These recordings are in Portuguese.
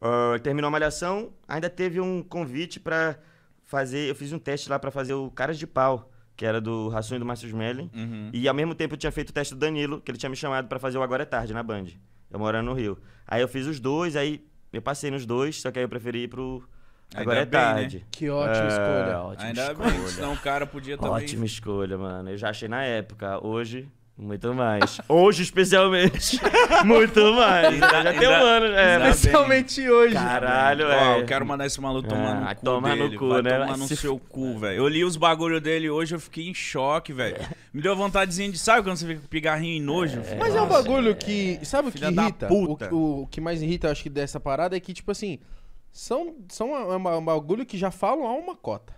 Uh, terminou a malhação, ainda teve um convite para fazer. Eu fiz um teste lá para fazer o Caras de Pau, que era do e do Márcio Smelling. Uhum. E ao mesmo tempo eu tinha feito o teste do Danilo, que ele tinha me chamado para fazer o Agora é Tarde na Band. Eu morando no Rio. Aí eu fiz os dois, aí eu passei nos dois, só que aí eu preferi ir pro. Agora ainda é bem, né? tarde. Né? Que ótima escolha. Ótima ainda escolha. bem, senão o cara podia também. Ótima escolha, mano. Eu já achei na época. Hoje, muito mais. Hoje, especialmente. Muito mais. Ainda, já tem um ano. É. Especialmente bem. hoje. Caralho, velho. É. eu quero mandar esse maluco é, tomar é, no cu. Tomar dele. no cu, Vai né? Tomar no se... seu cu, velho. Eu li os bagulho dele hoje, eu fiquei em choque, velho. É. Me deu vontadezinha de. Sabe quando você fica com pigarrinho e nojo? É, Mas é um bagulho que. Sabe o que irrita? O, o, o, que mais irrita, acho que, dessa parada é que, tipo assim. São, são um bagulho que já falam há uma cota.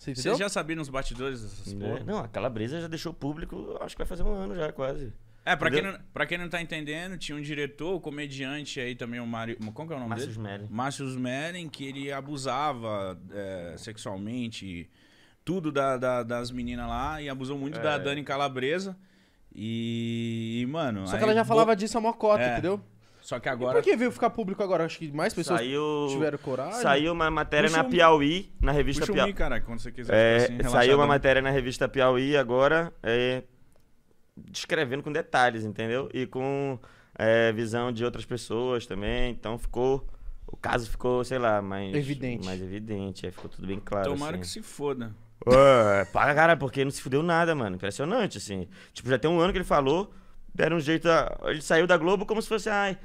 Vocês já sabiam nos batidores dessas porra? Não, a Calabresa já deixou público, acho que vai fazer um ano já, quase. É, pra quem, não, pra quem não tá entendendo, tinha um diretor, um comediante aí também, o Mário. Como é que é o nome Márcio dele? Márcio Smelling, que ele abusava é, sexualmente, tudo da, da, das meninas lá, e abusou muito é. da Dani Calabresa. E, mano. Só aí, que ela já falava bo... disso a mocota, é. entendeu? Só que agora. E por que veio ficar público agora? Acho que mais pessoas saiu, tiveram coragem. Saiu uma matéria Puxa na Piauí, na revista Puxa Piauí. Um caraca, quando você quiser. É, tipo assim, saiu uma matéria na revista Piauí agora, é, descrevendo com detalhes, entendeu? E com é, visão de outras pessoas também. Então ficou. O caso ficou, sei lá, mais. Evidente. Mais evidente, aí é, ficou tudo bem claro. Tomara assim. que se foda. Ué, para, cara, porque não se fudeu nada, mano. Impressionante, assim. Tipo, já tem um ano que ele falou, deram um jeito. A... Ele saiu da Globo como se fosse, ai,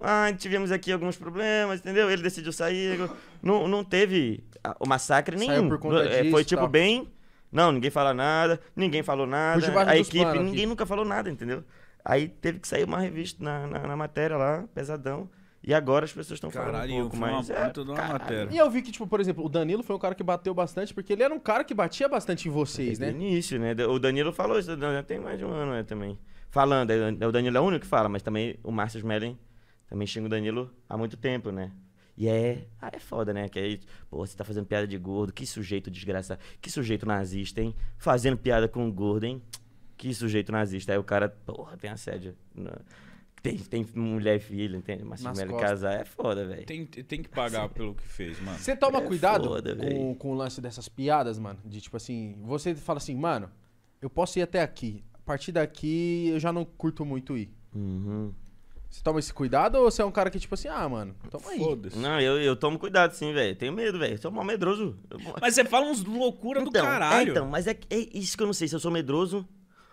ah, tivemos aqui alguns problemas, entendeu? Ele decidiu sair. não, não teve o massacre nenhum. Saiu por conta é, disso, Foi tipo tá. bem. Não, ninguém fala nada, ninguém falou nada. A equipe, ninguém nunca falou nada, entendeu? Aí teve que sair uma revista na, na, na matéria lá, pesadão. E agora as pessoas estão falando um pouco mais. É, e eu vi que, tipo, por exemplo, o Danilo foi um cara que bateu bastante, porque ele era um cara que batia bastante em vocês, né? No início, né? O Danilo falou isso, já tem mais de um ano, né, também. Falando, o Danilo é o único que fala, mas também o Márcio Smelling. Também xingo o Danilo há muito tempo, né? E é. Ah, é foda, né? Que aí, pô, você tá fazendo piada de gordo, que sujeito desgraçado, que sujeito nazista, hein? Fazendo piada com gordo, hein? Que sujeito nazista. Aí o cara, porra, tem assédio. Não. Tem, tem mulher e filho, entende? Mas se mulher casar é foda, velho. Tem, tem que pagar assim, pelo que fez, mano. Você toma é cuidado foda, com, com o lance dessas piadas, mano. De tipo assim, você fala assim, mano, eu posso ir até aqui. A partir daqui eu já não curto muito ir. Uhum. Você toma esse cuidado ou você é um cara que, tipo assim, ah, mano, toma aí. Foda-se. Não, eu, eu tomo cuidado sim, velho. Tenho medo, velho. Sou mal medroso. Mas você fala uns loucura do então, é, caralho. É, então, mas é, é isso que eu não sei, se eu sou medroso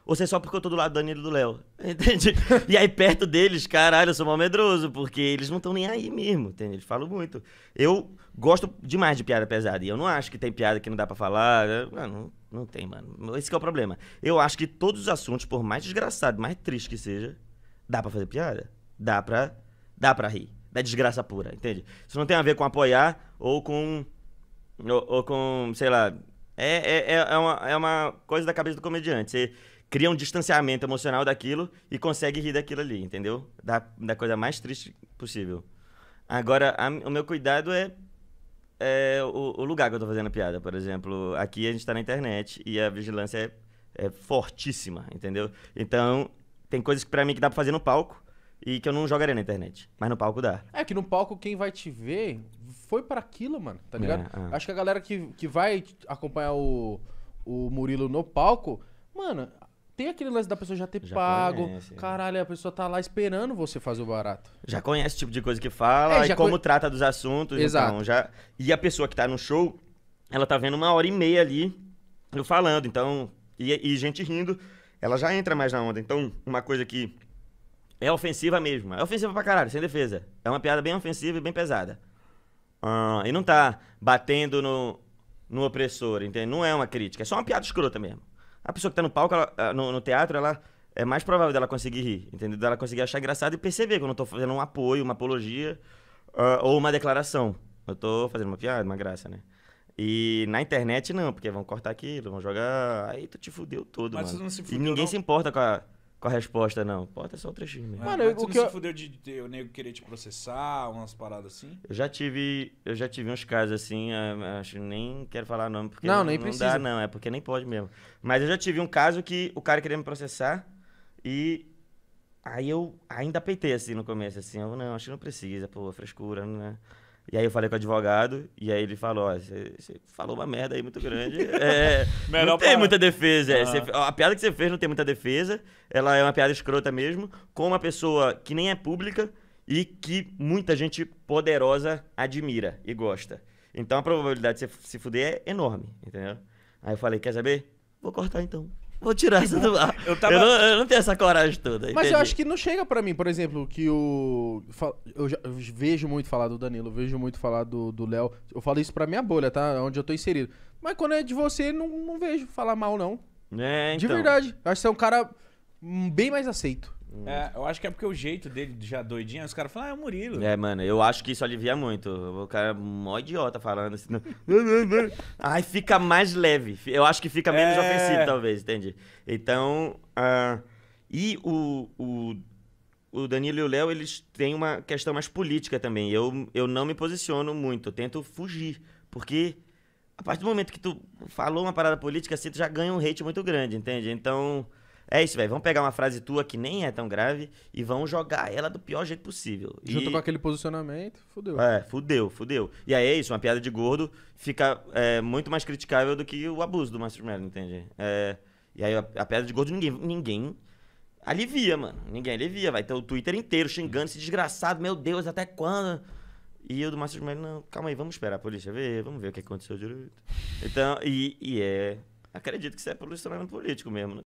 ou se é só porque eu tô do lado do Danilo e do Léo. Entende? e aí, perto deles, caralho, eu sou mal medroso, porque eles não estão nem aí mesmo, entende? Eles falam muito. Eu gosto demais de piada pesada, e eu não acho que tem piada que não dá pra falar. não, não tem, mano. Esse que é o problema. Eu acho que todos os assuntos, por mais desgraçado, mais triste que seja, dá pra fazer piada dá pra, dá pra rir. Da é desgraça pura, entende? Isso não tem a ver com apoiar ou com. Ou, ou com, sei lá. É, é, é, é, uma, é uma coisa da cabeça do comediante. Você cria um distanciamento emocional daquilo e consegue rir daquilo ali, entendeu? Da, da coisa mais triste possível. Agora, a, o meu cuidado é é o, o, lugar que eu tô fazendo a piada, por exemplo. Aqui a gente tá na internet e a vigilância é, é fortíssima, entendeu? Então, tem coisas que pra mim que dá pra fazer no palco e que eu não jogaria na internet. Mas no palco dá. É que no palco quem vai te ver foi para aquilo, mano, tá é, ligado? É, é. Acho que a galera que, que vai acompanhar o, o Murilo no palco, mano, tem aquele lance da pessoa já ter já pago. Conhece, né? caralho, a pessoa tá lá esperando você fazer o barato. Já conhece o tipo de coisa que fala é, e como conhe... trata dos assuntos. Então, Exato. Então, já... E a pessoa que tá no show, ela tá vendo uma hora e meia ali eu falando. Então, e, e gente rindo, ela já entra mais na onda. Então, uma coisa que é ofensiva mesmo. É ofensiva pra caralho, sem defesa. É uma piada bem ofensiva e bem pesada. Ah, e não tá batendo no, no opressor, entende? Não é uma crítica, é só uma piada escrota mesmo. A pessoa que tá no palco, ela, ah, no, no, teatro, ela é mais provável dela conseguir rir, entendeu? Dela conseguir achar engraçado e perceber que eu não tô fazendo um apoio, uma apologia uh, ou uma declaração. Eu tô fazendo uma piada, uma graça, né? E na internet não, porque vão cortar aquilo, vão jogar. Aí tu te fudeu todo, Mas mano. Não se fudeu, e ninguém não? se importa com a com a resposta, não. Bota só o trechinho mesmo. Mano, é, Mas o que eu... se fudeu de, o nego querer te processar, umas paradas assim? Eu já tive, eu já tive uns casos assim, é, é, acho nem quero falar nome porque não, não, nem não precisa. dá não, é porque nem pode mesmo. Mas eu já tive um caso que o cara queria me processar e aí eu ainda peitei assim no começo assim, eu não, acho que não precisa, pô, frescura, né? E aí eu falei com o advogado, e aí ele falou, ó, você falou uma merda aí muito grande. É, não tem muita defesa. É, cê, ah. a piada que você fez não tem muita defesa. Ela é uma piada escrota mesmo, com uma pessoa que nem é pública e que muita gente poderosa admira e gosta. Então a probabilidade de você se fuder é enorme, entendeu? Aí eu falei, quer saber? Vou cortar então. Vou tirar essa do ar. Eu, tava... eu, não, eu não, tenho essa coragem toda. Mas entendi. eu acho que não chega para mim, por exemplo, que o. Eu, já, eu, vejo muito falar do Danilo, vejo muito falar do Léo. Eu falo isso pra minha bolha, tá? Onde eu tô inserido. Mas quando é de você, não, não vejo falar mal, não. É, então. De verdade. Eu acho que você é um cara hum, bem mais aceito. É, eu acho que é porque o jeito dele já doidinho, os caras falam, ah, é o Murilo. É, mano, eu acho que isso alivia muito. O cara é mó idiota falando assim. Né? Ai, fica mais leve. Eu acho que fica menos é... ofensivo, talvez, entende? Então. Uh, e o, o, o Danilo e o Léo, eles têm uma questão mais política também. Eu, eu não me posiciono muito, eu tento fugir. Porque a partir do momento que tu falou uma parada política, assim, tu já ganha um hate muito grande, entende? Então. É isso, velho. Vamos pegar uma frase tua que nem é tão grave e vamos jogar ela do pior jeito possível. Junto e... com aquele posicionamento, fudeu. É, fudeu, fudeu. E aí é isso, uma piada de gordo fica é, muito mais criticável do que o abuso do Márcio Melo, entende? É, e aí a, a, piada de gordo ninguém, ninguém alivia, mano. Ninguém alivia. Vai ter o Twitter inteiro xingando esse desgraçado, meu Deus, até quando? E eu do Márcio Melo, não, calma aí, vamos esperar a polícia ver, vamos ver o que aconteceu direito. Então, e, e é. Acredito que isso é posicionamento é político mesmo, né?